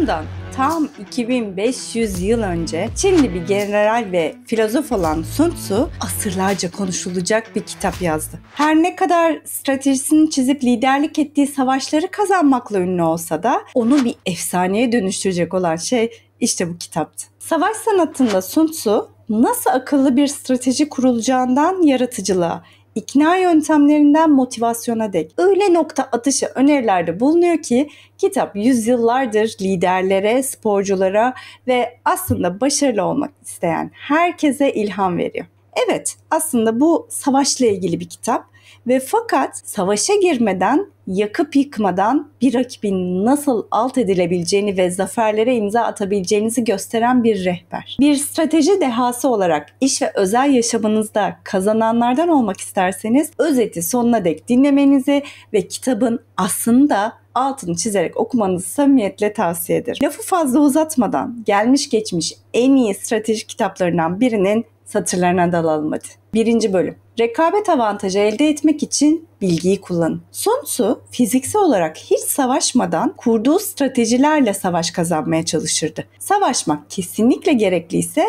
Bundan tam 2500 yıl önce Çinli bir general ve filozof olan Sun Tzu asırlarca konuşulacak bir kitap yazdı. Her ne kadar stratejisini çizip liderlik ettiği savaşları kazanmakla ünlü olsa da onu bir efsaneye dönüştürecek olan şey işte bu kitaptı. Savaş sanatında Sun Tzu nasıl akıllı bir strateji kurulacağından yaratıcılığa, ikna yöntemlerinden motivasyona dek öyle nokta atışı önerilerde bulunuyor ki kitap yüzyıllardır liderlere, sporculara ve aslında başarılı olmak isteyen herkese ilham veriyor. Evet aslında bu savaşla ilgili bir kitap ve fakat savaşa girmeden, yakıp yıkmadan bir rakibin nasıl alt edilebileceğini ve zaferlere imza atabileceğinizi gösteren bir rehber. Bir strateji dehası olarak iş ve özel yaşamınızda kazananlardan olmak isterseniz özeti sonuna dek dinlemenizi ve kitabın aslında altını çizerek okumanızı samimiyetle tavsiye ederim. Lafı fazla uzatmadan gelmiş geçmiş en iyi strateji kitaplarından birinin satırlarına dalalım hadi. Birinci bölüm. Rekabet avantajı elde etmek için bilgiyi kullanın. Sun Tzu fiziksel olarak hiç savaşmadan kurduğu stratejilerle savaş kazanmaya çalışırdı. Savaşmak kesinlikle gerekliyse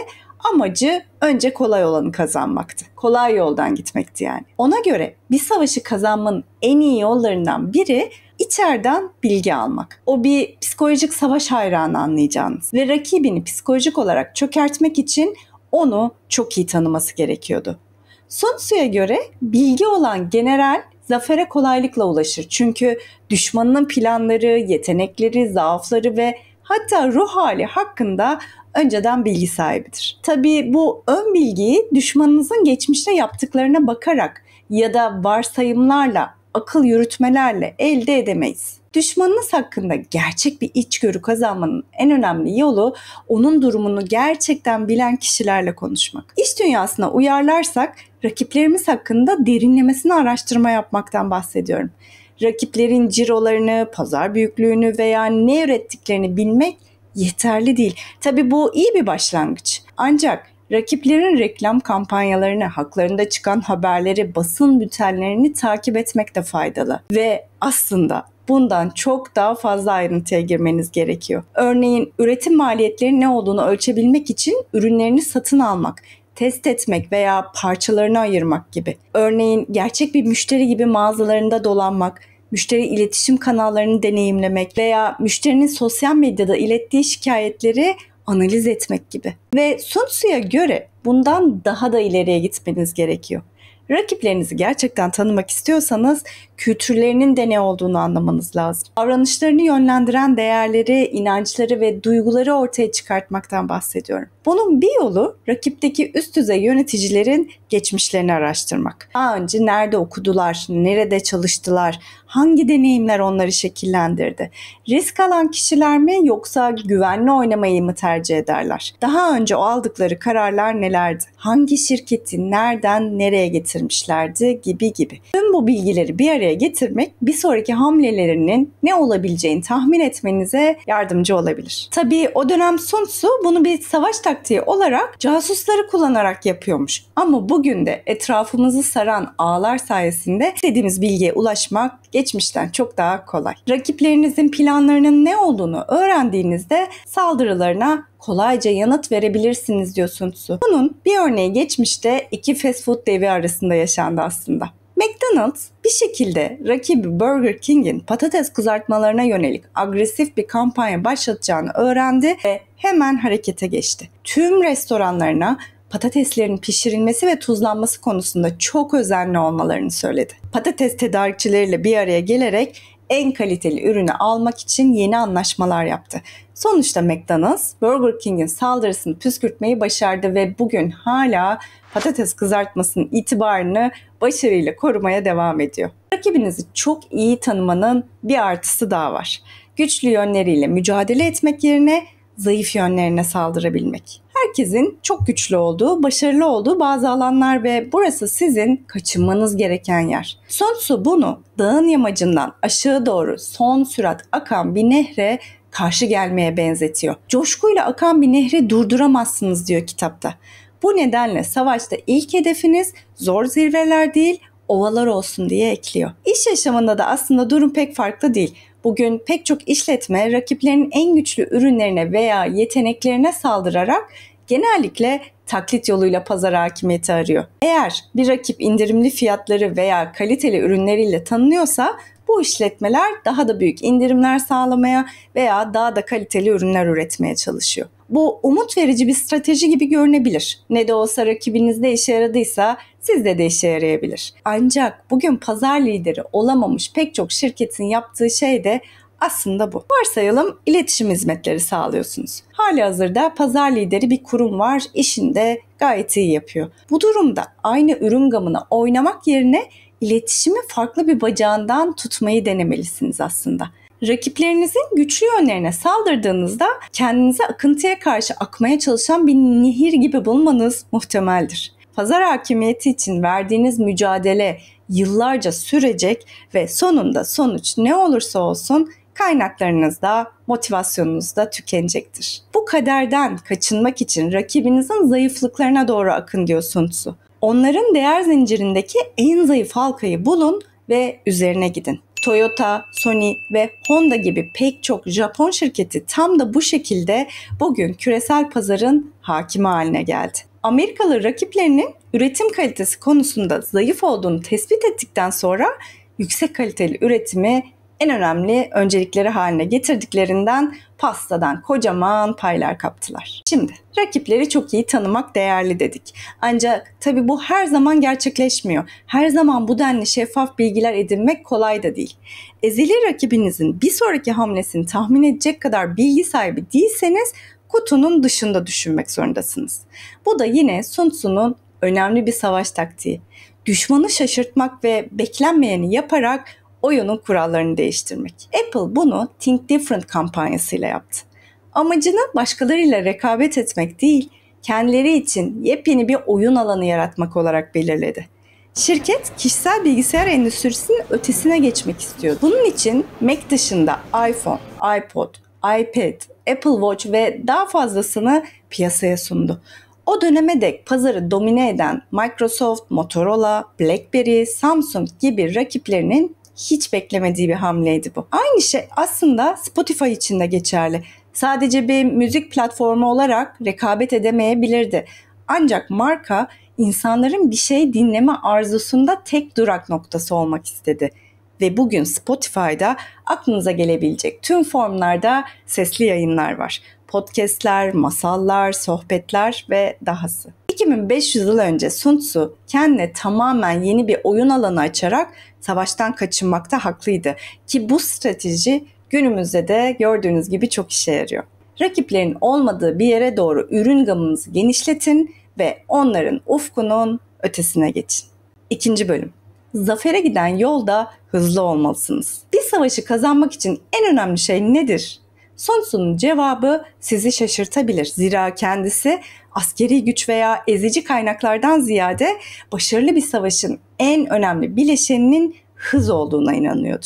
amacı önce kolay olanı kazanmaktı. Kolay yoldan gitmekti yani. Ona göre bir savaşı kazanmanın en iyi yollarından biri içeriden bilgi almak. O bir psikolojik savaş hayranı anlayacağınız ve rakibini psikolojik olarak çökertmek için onu çok iyi tanıması gerekiyordu. Sunsu'ya göre bilgi olan general zafere kolaylıkla ulaşır. Çünkü düşmanının planları, yetenekleri, zaafları ve hatta ruh hali hakkında önceden bilgi sahibidir. Tabii bu ön bilgiyi düşmanınızın geçmişte yaptıklarına bakarak ya da varsayımlarla akıl yürütmelerle elde edemeyiz. Düşmanınız hakkında gerçek bir içgörü kazanmanın en önemli yolu onun durumunu gerçekten bilen kişilerle konuşmak. İş dünyasına uyarlarsak rakiplerimiz hakkında derinlemesine araştırma yapmaktan bahsediyorum. Rakiplerin cirolarını, pazar büyüklüğünü veya ne ürettiklerini bilmek yeterli değil. Tabii bu iyi bir başlangıç. Ancak Rakiplerin reklam kampanyalarını, haklarında çıkan haberleri, basın bültenlerini takip etmek de faydalı. Ve aslında bundan çok daha fazla ayrıntıya girmeniz gerekiyor. Örneğin üretim maliyetleri ne olduğunu ölçebilmek için ürünlerini satın almak, test etmek veya parçalarını ayırmak gibi. Örneğin gerçek bir müşteri gibi mağazalarında dolanmak, müşteri iletişim kanallarını deneyimlemek veya müşterinin sosyal medyada ilettiği şikayetleri analiz etmek gibi. Ve Sun Tzu'ya göre bundan daha da ileriye gitmeniz gerekiyor. Rakiplerinizi gerçekten tanımak istiyorsanız kültürlerinin de ne olduğunu anlamanız lazım. Davranışlarını yönlendiren değerleri, inançları ve duyguları ortaya çıkartmaktan bahsediyorum. Bunun bir yolu rakipteki üst düzey yöneticilerin geçmişlerini araştırmak. Daha önce nerede okudular, nerede çalıştılar, hangi deneyimler onları şekillendirdi? Risk alan kişiler mi yoksa güvenli oynamayı mı tercih ederler? Daha önce o aldıkları kararlar nelerdi? Hangi şirketi nereden nereye getirmişlerdi gibi gibi. Tüm bu bilgileri bir araya araya getirmek bir sonraki hamlelerinin ne olabileceğini tahmin etmenize yardımcı olabilir. Tabii o dönem Sun Tzu bunu bir savaş taktiği olarak casusları kullanarak yapıyormuş. Ama bugün de etrafımızı saran ağlar sayesinde istediğimiz bilgiye ulaşmak geçmişten çok daha kolay. Rakiplerinizin planlarının ne olduğunu öğrendiğinizde saldırılarına kolayca yanıt verebilirsiniz diyor Sun Tzu. Bunun bir örneği geçmişte iki fast food devi arasında yaşandı aslında. McDonald's bir şekilde rakibi Burger King'in patates kızartmalarına yönelik agresif bir kampanya başlatacağını öğrendi ve hemen harekete geçti. Tüm restoranlarına patateslerin pişirilmesi ve tuzlanması konusunda çok özenli olmalarını söyledi. Patates tedarikçileriyle bir araya gelerek en kaliteli ürünü almak için yeni anlaşmalar yaptı. Sonuçta McDonald's, Burger King'in saldırısını püskürtmeyi başardı ve bugün hala patates kızartmasının itibarını başarıyla korumaya devam ediyor. Rakibinizi çok iyi tanımanın bir artısı daha var. Güçlü yönleriyle mücadele etmek yerine zayıf yönlerine saldırabilmek. Herkesin çok güçlü olduğu, başarılı olduğu bazı alanlar ve burası sizin kaçınmanız gereken yer. Sun Tzu bunu dağın yamacından aşağı doğru son sürat akan bir nehre karşı gelmeye benzetiyor. Coşkuyla akan bir nehri durduramazsınız diyor kitapta. Bu nedenle savaşta ilk hedefiniz zor zirveler değil, ovalar olsun diye ekliyor. İş yaşamında da aslında durum pek farklı değil. Bugün pek çok işletme rakiplerinin en güçlü ürünlerine veya yeteneklerine saldırarak genellikle taklit yoluyla pazar hakimiyeti arıyor. Eğer bir rakip indirimli fiyatları veya kaliteli ürünleriyle tanınıyorsa bu işletmeler daha da büyük indirimler sağlamaya veya daha da kaliteli ürünler üretmeye çalışıyor. Bu umut verici bir strateji gibi görünebilir. Ne de olsa rakibinizde işe yaradıysa sizde de işe yarayabilir. Ancak bugün pazar lideri olamamış pek çok şirketin yaptığı şey de aslında bu. Varsayalım iletişim hizmetleri sağlıyorsunuz. Hali hazırda pazar lideri bir kurum var, işinde gayet iyi yapıyor. Bu durumda aynı ürün gamına oynamak yerine iletişimi farklı bir bacağından tutmayı denemelisiniz aslında rakiplerinizin güçlü yönlerine saldırdığınızda kendinize akıntıya karşı akmaya çalışan bir nehir gibi bulmanız muhtemeldir. Pazar hakimiyeti için verdiğiniz mücadele yıllarca sürecek ve sonunda sonuç ne olursa olsun kaynaklarınız da motivasyonunuz da tükenecektir. Bu kaderden kaçınmak için rakibinizin zayıflıklarına doğru akın diyor Sun Onların değer zincirindeki en zayıf halkayı bulun ve üzerine gidin. Toyota, Sony ve Honda gibi pek çok Japon şirketi tam da bu şekilde bugün küresel pazarın hakimi haline geldi. Amerikalı rakiplerinin üretim kalitesi konusunda zayıf olduğunu tespit ettikten sonra yüksek kaliteli üretimi en önemli öncelikleri haline getirdiklerinden pastadan kocaman paylar kaptılar. Şimdi rakipleri çok iyi tanımak değerli dedik. Ancak tabii bu her zaman gerçekleşmiyor. Her zaman bu denli şeffaf bilgiler edinmek kolay da değil. Ezeli rakibinizin bir sonraki hamlesini tahmin edecek kadar bilgi sahibi değilseniz kutunun dışında düşünmek zorundasınız. Bu da yine Sun Tzu'nun önemli bir savaş taktiği. Düşmanı şaşırtmak ve beklenmeyeni yaparak oyunun kurallarını değiştirmek. Apple bunu Think Different kampanyasıyla yaptı. Amacını başkalarıyla rekabet etmek değil, kendileri için yepyeni bir oyun alanı yaratmak olarak belirledi. Şirket kişisel bilgisayar endüstrisinin ötesine geçmek istiyor. Bunun için Mac dışında iPhone, iPod, iPad, Apple Watch ve daha fazlasını piyasaya sundu. O döneme dek pazarı domine eden Microsoft, Motorola, BlackBerry, Samsung gibi rakiplerinin hiç beklemediği bir hamleydi bu. Aynı şey aslında Spotify için de geçerli. Sadece bir müzik platformu olarak rekabet edemeyebilirdi. Ancak marka insanların bir şey dinleme arzusunda tek durak noktası olmak istedi ve bugün Spotify'da aklınıza gelebilecek tüm formlarda sesli yayınlar var. Podcast'ler, masallar, sohbetler ve dahası. 2500 yıl önce Sun Tzu kendine tamamen yeni bir oyun alanı açarak savaştan kaçınmakta haklıydı ki bu strateji günümüzde de gördüğünüz gibi çok işe yarıyor. Rakiplerin olmadığı bir yere doğru ürün gamımızı genişletin ve onların ufkunun ötesine geçin. İkinci bölüm. Zafere giden yolda hızlı olmalısınız. Bir savaşı kazanmak için en önemli şey nedir? Sorusunun cevabı sizi şaşırtabilir. Zira kendisi askeri güç veya ezici kaynaklardan ziyade başarılı bir savaşın en önemli bileşeninin hız olduğuna inanıyordu.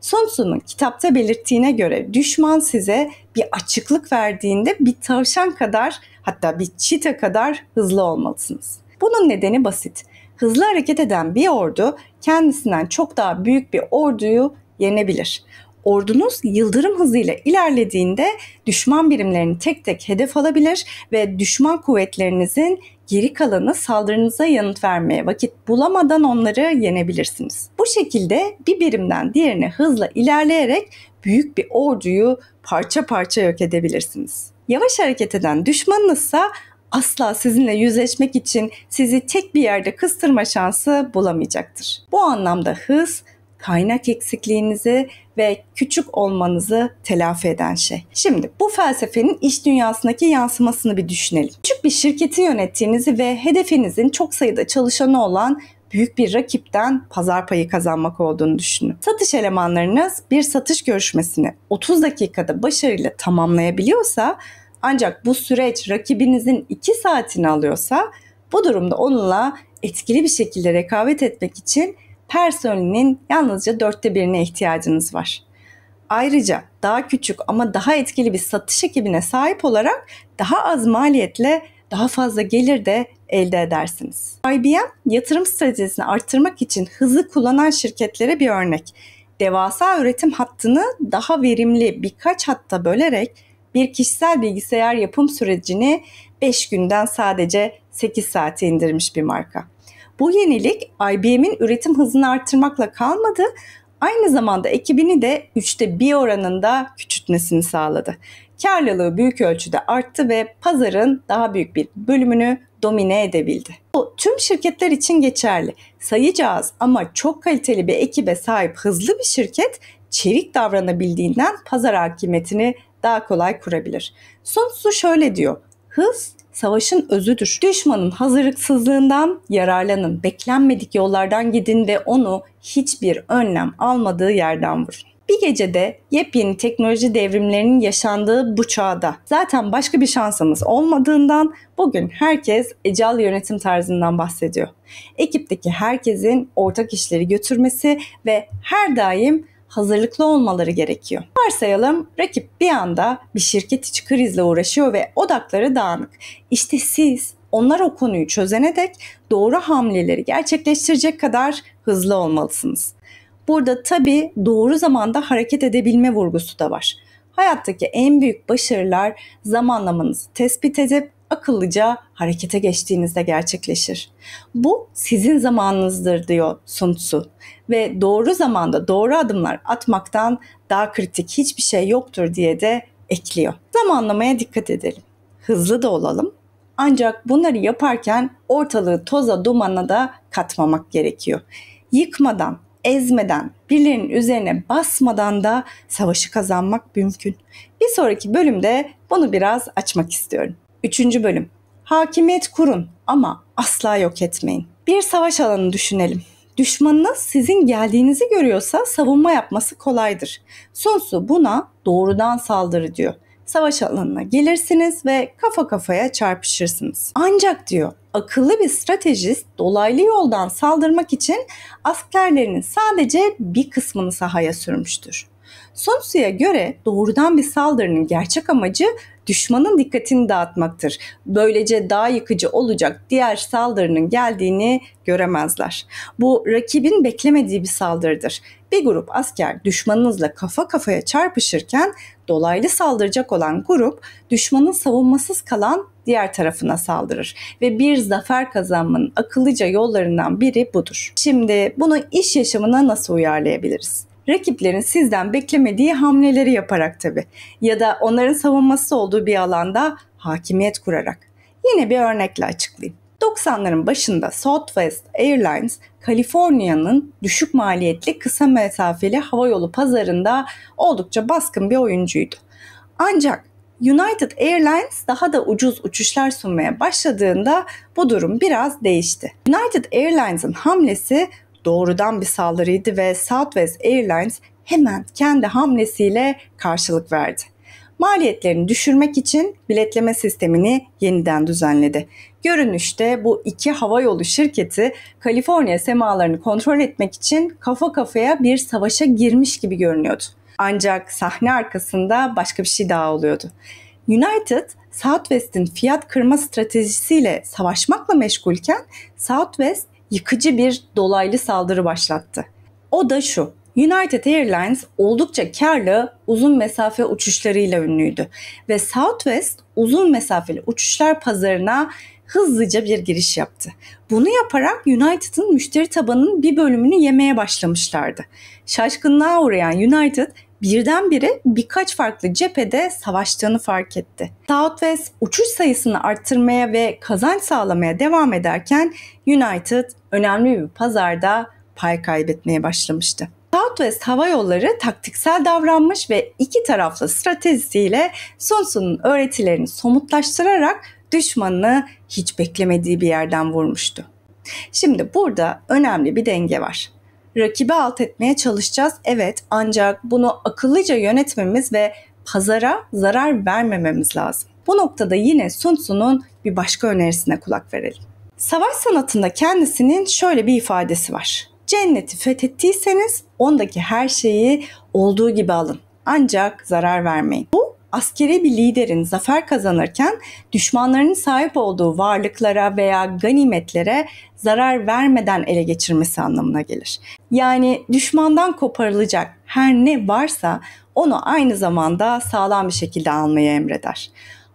Sun Tzu'nun kitapta belirttiğine göre düşman size bir açıklık verdiğinde bir tavşan kadar hatta bir çita kadar hızlı olmalısınız. Bunun nedeni basit. Hızlı hareket eden bir ordu kendisinden çok daha büyük bir orduyu yenebilir ordunuz yıldırım hızıyla ilerlediğinde düşman birimlerini tek tek hedef alabilir ve düşman kuvvetlerinizin geri kalanı saldırınıza yanıt vermeye vakit bulamadan onları yenebilirsiniz. Bu şekilde bir birimden diğerine hızla ilerleyerek büyük bir orduyu parça parça yok edebilirsiniz. Yavaş hareket eden düşmanınızsa asla sizinle yüzleşmek için sizi tek bir yerde kıstırma şansı bulamayacaktır. Bu anlamda hız kaynak eksikliğinizi ve küçük olmanızı telafi eden şey. Şimdi bu felsefenin iş dünyasındaki yansımasını bir düşünelim. Küçük bir şirketi yönettiğinizi ve hedefinizin çok sayıda çalışanı olan büyük bir rakipten pazar payı kazanmak olduğunu düşünün. Satış elemanlarınız bir satış görüşmesini 30 dakikada başarıyla tamamlayabiliyorsa ancak bu süreç rakibinizin 2 saatini alıyorsa bu durumda onunla etkili bir şekilde rekabet etmek için personelinin yalnızca dörtte birine ihtiyacınız var. Ayrıca daha küçük ama daha etkili bir satış ekibine sahip olarak daha az maliyetle daha fazla gelir de elde edersiniz. IBM yatırım stratejisini arttırmak için hızlı kullanan şirketlere bir örnek. Devasa üretim hattını daha verimli birkaç hatta bölerek bir kişisel bilgisayar yapım sürecini 5 günden sadece 8 saate indirmiş bir marka. Bu yenilik IBM'in üretim hızını artırmakla kalmadı, aynı zamanda ekibini de üçte bir oranında küçültmesini sağladı. Karlılığı büyük ölçüde arttı ve pazarın daha büyük bir bölümünü domine edebildi. Bu tüm şirketler için geçerli. Sayacağız ama çok kaliteli bir ekibe sahip hızlı bir şirket çevik davranabildiğinden pazar hakimiyetini daha kolay kurabilir. Sonsuzu şöyle diyor. Hız savaşın özüdür. Düşmanın hazırlıksızlığından yararlanın. Beklenmedik yollardan gidin ve onu hiçbir önlem almadığı yerden vurun. Bir gecede yepyeni teknoloji devrimlerinin yaşandığı bu çağda zaten başka bir şansımız olmadığından bugün herkes ecal yönetim tarzından bahsediyor. Ekipteki herkesin ortak işleri götürmesi ve her daim hazırlıklı olmaları gerekiyor. Varsayalım rakip bir anda bir şirket içi krizle uğraşıyor ve odakları dağınık. İşte siz onlar o konuyu çözene dek doğru hamleleri gerçekleştirecek kadar hızlı olmalısınız. Burada tabii doğru zamanda hareket edebilme vurgusu da var. Hayattaki en büyük başarılar zamanlamanızı tespit edip akıllıca harekete geçtiğinizde gerçekleşir. Bu sizin zamanınızdır diyor Sun Tzu ve doğru zamanda doğru adımlar atmaktan daha kritik hiçbir şey yoktur diye de ekliyor. Zamanlamaya dikkat edelim. Hızlı da olalım. Ancak bunları yaparken ortalığı toza dumana da katmamak gerekiyor. Yıkmadan, ezmeden, birilerinin üzerine basmadan da savaşı kazanmak mümkün. Bir sonraki bölümde bunu biraz açmak istiyorum. Üçüncü bölüm. Hakimiyet kurun ama asla yok etmeyin. Bir savaş alanı düşünelim. Düşmanınız sizin geldiğinizi görüyorsa savunma yapması kolaydır. Sonsu buna doğrudan saldırı diyor. Savaş alanına gelirsiniz ve kafa kafaya çarpışırsınız. Ancak diyor akıllı bir stratejist dolaylı yoldan saldırmak için askerlerinin sadece bir kısmını sahaya sürmüştür. Sonsuya göre doğrudan bir saldırının gerçek amacı düşmanın dikkatini dağıtmaktır. Böylece daha yıkıcı olacak diğer saldırının geldiğini göremezler. Bu rakibin beklemediği bir saldırıdır. Bir grup asker düşmanınızla kafa kafaya çarpışırken dolaylı saldıracak olan grup düşmanın savunmasız kalan diğer tarafına saldırır ve bir zafer kazanmanın akıllıca yollarından biri budur. Şimdi bunu iş yaşamına nasıl uyarlayabiliriz? rakiplerin sizden beklemediği hamleleri yaparak tabi ya da onların savunması olduğu bir alanda hakimiyet kurarak. Yine bir örnekle açıklayayım. 90'ların başında Southwest Airlines, Kaliforniya'nın düşük maliyetli kısa mesafeli hava yolu pazarında oldukça baskın bir oyuncuydu. Ancak United Airlines daha da ucuz uçuşlar sunmaya başladığında bu durum biraz değişti. United Airlines'ın hamlesi doğrudan bir saldırıydı ve Southwest Airlines hemen kendi hamlesiyle karşılık verdi. Maliyetlerini düşürmek için biletleme sistemini yeniden düzenledi. Görünüşte bu iki hava yolu şirketi Kaliforniya semalarını kontrol etmek için kafa kafaya bir savaşa girmiş gibi görünüyordu. Ancak sahne arkasında başka bir şey daha oluyordu. United, Southwest'in fiyat kırma stratejisiyle savaşmakla meşgulken Southwest yıkıcı bir dolaylı saldırı başlattı. O da şu. United Airlines oldukça karlı uzun mesafe uçuşlarıyla ünlüydü ve Southwest uzun mesafeli uçuşlar pazarına hızlıca bir giriş yaptı. Bunu yaparak United'ın müşteri tabanının bir bölümünü yemeye başlamışlardı. Şaşkınlığa uğrayan United birdenbire birkaç farklı cephede savaştığını fark etti. Southwest uçuş sayısını arttırmaya ve kazanç sağlamaya devam ederken United önemli bir pazarda pay kaybetmeye başlamıştı. Southwest Hava Yolları taktiksel davranmış ve iki taraflı stratejisiyle Sun Tzu'nun öğretilerini somutlaştırarak düşmanını hiç beklemediği bir yerden vurmuştu. Şimdi burada önemli bir denge var. Rakibi alt etmeye çalışacağız evet ancak bunu akıllıca yönetmemiz ve pazara zarar vermememiz lazım. Bu noktada yine Sun Tzu'nun bir başka önerisine kulak verelim. Savaş sanatında kendisinin şöyle bir ifadesi var. Cenneti fethettiyseniz ondaki her şeyi olduğu gibi alın. Ancak zarar vermeyin. Bu askeri bir liderin zafer kazanırken düşmanlarının sahip olduğu varlıklara veya ganimetlere zarar vermeden ele geçirmesi anlamına gelir. Yani düşmandan koparılacak her ne varsa onu aynı zamanda sağlam bir şekilde almayı emreder.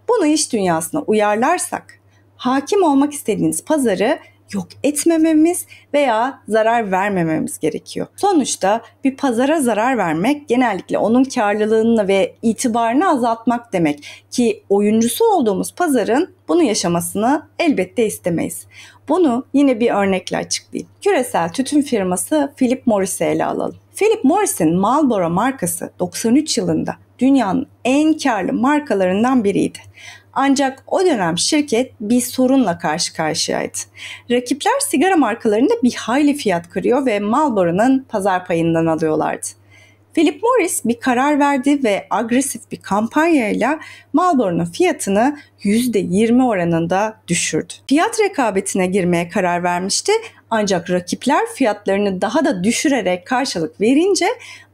Bunu iş dünyasına uyarlarsak hakim olmak istediğiniz pazarı yok etmememiz veya zarar vermememiz gerekiyor. Sonuçta bir pazara zarar vermek genellikle onun karlılığını ve itibarını azaltmak demek ki oyuncusu olduğumuz pazarın bunu yaşamasını elbette istemeyiz. Bunu yine bir örnekle açıklayayım. Küresel tütün firması Philip Morris'e ele alalım. Philip Morris'in Marlboro markası 93 yılında dünyanın en karlı markalarından biriydi. Ancak o dönem şirket bir sorunla karşı karşıyaydı. Rakipler sigara markalarında bir hayli fiyat kırıyor ve Marlboro'nun pazar payından alıyorlardı. Philip Morris bir karar verdi ve agresif bir kampanyayla Marlboro'nun fiyatını %20 oranında düşürdü. Fiyat rekabetine girmeye karar vermişti ancak rakipler fiyatlarını daha da düşürerek karşılık verince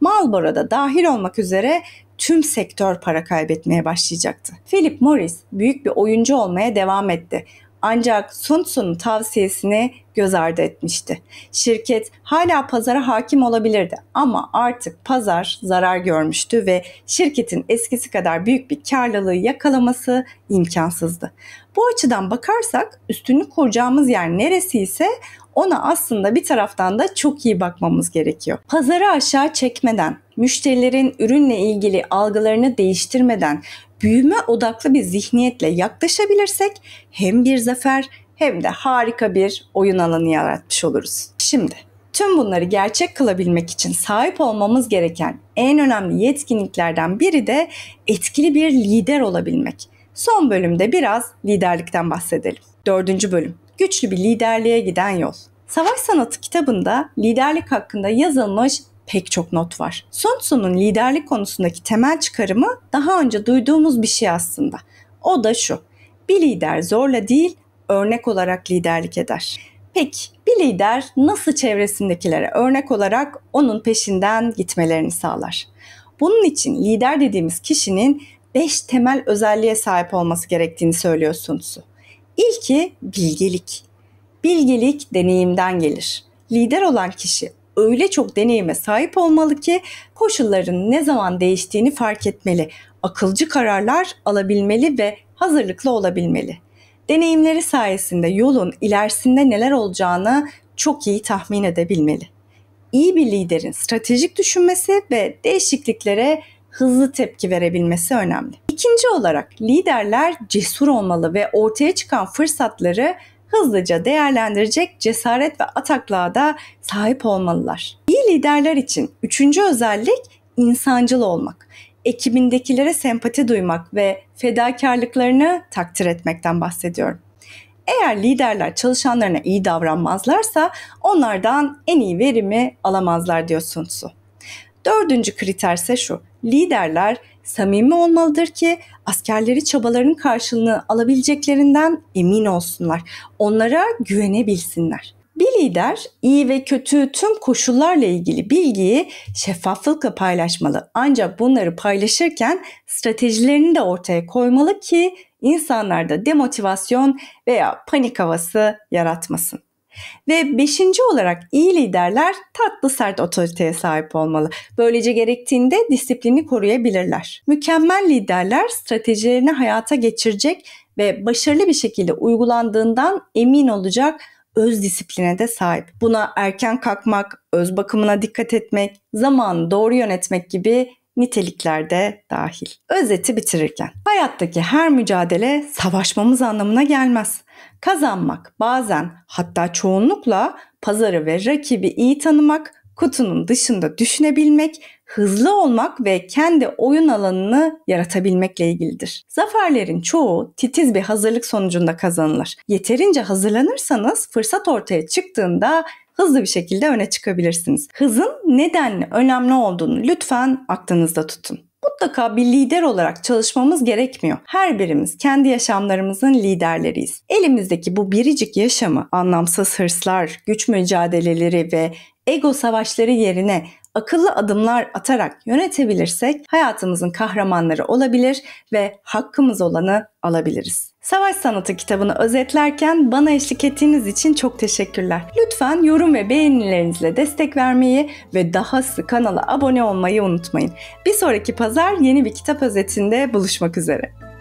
Marlboro da dahil olmak üzere tüm sektör para kaybetmeye başlayacaktı. Philip Morris büyük bir oyuncu olmaya devam etti. Ancak Sun Tzu'nun tavsiyesini göz ardı etmişti. Şirket hala pazara hakim olabilirdi ama artık pazar zarar görmüştü ve şirketin eskisi kadar büyük bir karlılığı yakalaması imkansızdı. Bu açıdan bakarsak üstünlük kuracağımız yer neresi ise ona aslında bir taraftan da çok iyi bakmamız gerekiyor. Pazarı aşağı çekmeden, müşterilerin ürünle ilgili algılarını değiştirmeden büyüme odaklı bir zihniyetle yaklaşabilirsek hem bir zafer hem de harika bir oyun alanı yaratmış oluruz. Şimdi Tüm bunları gerçek kılabilmek için sahip olmamız gereken en önemli yetkinliklerden biri de etkili bir lider olabilmek. Son bölümde biraz liderlikten bahsedelim. Dördüncü bölüm güçlü bir liderliğe giden yol. Savaş Sanatı kitabında liderlik hakkında yazılmış pek çok not var. Sun Tzu'nun liderlik konusundaki temel çıkarımı daha önce duyduğumuz bir şey aslında. O da şu. Bir lider zorla değil, örnek olarak liderlik eder. Peki bir lider nasıl çevresindekilere örnek olarak onun peşinden gitmelerini sağlar? Bunun için lider dediğimiz kişinin 5 temel özelliğe sahip olması gerektiğini söylüyor Sun Tzu. İlki bilgelik. Bilgelik deneyimden gelir. Lider olan kişi öyle çok deneyime sahip olmalı ki koşulların ne zaman değiştiğini fark etmeli, akılcı kararlar alabilmeli ve hazırlıklı olabilmeli. Deneyimleri sayesinde yolun ilerisinde neler olacağını çok iyi tahmin edebilmeli. İyi bir liderin stratejik düşünmesi ve değişikliklere hızlı tepki verebilmesi önemli. İkinci olarak liderler cesur olmalı ve ortaya çıkan fırsatları hızlıca değerlendirecek cesaret ve ataklığa da sahip olmalılar. İyi liderler için üçüncü özellik insancıl olmak. Ekibindekilere sempati duymak ve fedakarlıklarını takdir etmekten bahsediyorum. Eğer liderler çalışanlarına iyi davranmazlarsa onlardan en iyi verimi alamazlar diyor Sun Dördüncü kriter ise şu. Liderler samimi olmalıdır ki askerleri çabalarının karşılığını alabileceklerinden emin olsunlar. Onlara güvenebilsinler. Bir lider iyi ve kötü tüm koşullarla ilgili bilgiyi şeffaflıkla paylaşmalı. Ancak bunları paylaşırken stratejilerini de ortaya koymalı ki insanlarda demotivasyon veya panik havası yaratmasın. Ve beşinci olarak iyi liderler tatlı sert otoriteye sahip olmalı. Böylece gerektiğinde disiplini koruyabilirler. Mükemmel liderler stratejilerini hayata geçirecek ve başarılı bir şekilde uygulandığından emin olacak öz disipline de sahip. Buna erken kalkmak, öz bakımına dikkat etmek, zamanı doğru yönetmek gibi nitelikler de dahil. Özeti bitirirken, hayattaki her mücadele savaşmamız anlamına gelmez. Kazanmak bazen hatta çoğunlukla pazarı ve rakibi iyi tanımak, kutunun dışında düşünebilmek, hızlı olmak ve kendi oyun alanını yaratabilmekle ilgilidir. Zaferlerin çoğu titiz bir hazırlık sonucunda kazanılır. Yeterince hazırlanırsanız fırsat ortaya çıktığında hızlı bir şekilde öne çıkabilirsiniz. Hızın neden önemli olduğunu lütfen aklınızda tutun mutlaka bir lider olarak çalışmamız gerekmiyor. Her birimiz kendi yaşamlarımızın liderleriyiz. Elimizdeki bu biricik yaşamı anlamsız hırslar, güç mücadeleleri ve ego savaşları yerine akıllı adımlar atarak yönetebilirsek hayatımızın kahramanları olabilir ve hakkımız olanı alabiliriz. Savaş Sanatı kitabını özetlerken bana eşlik ettiğiniz için çok teşekkürler. Lütfen yorum ve beğenilerinizle destek vermeyi ve dahası kanala abone olmayı unutmayın. Bir sonraki pazar yeni bir kitap özetinde buluşmak üzere.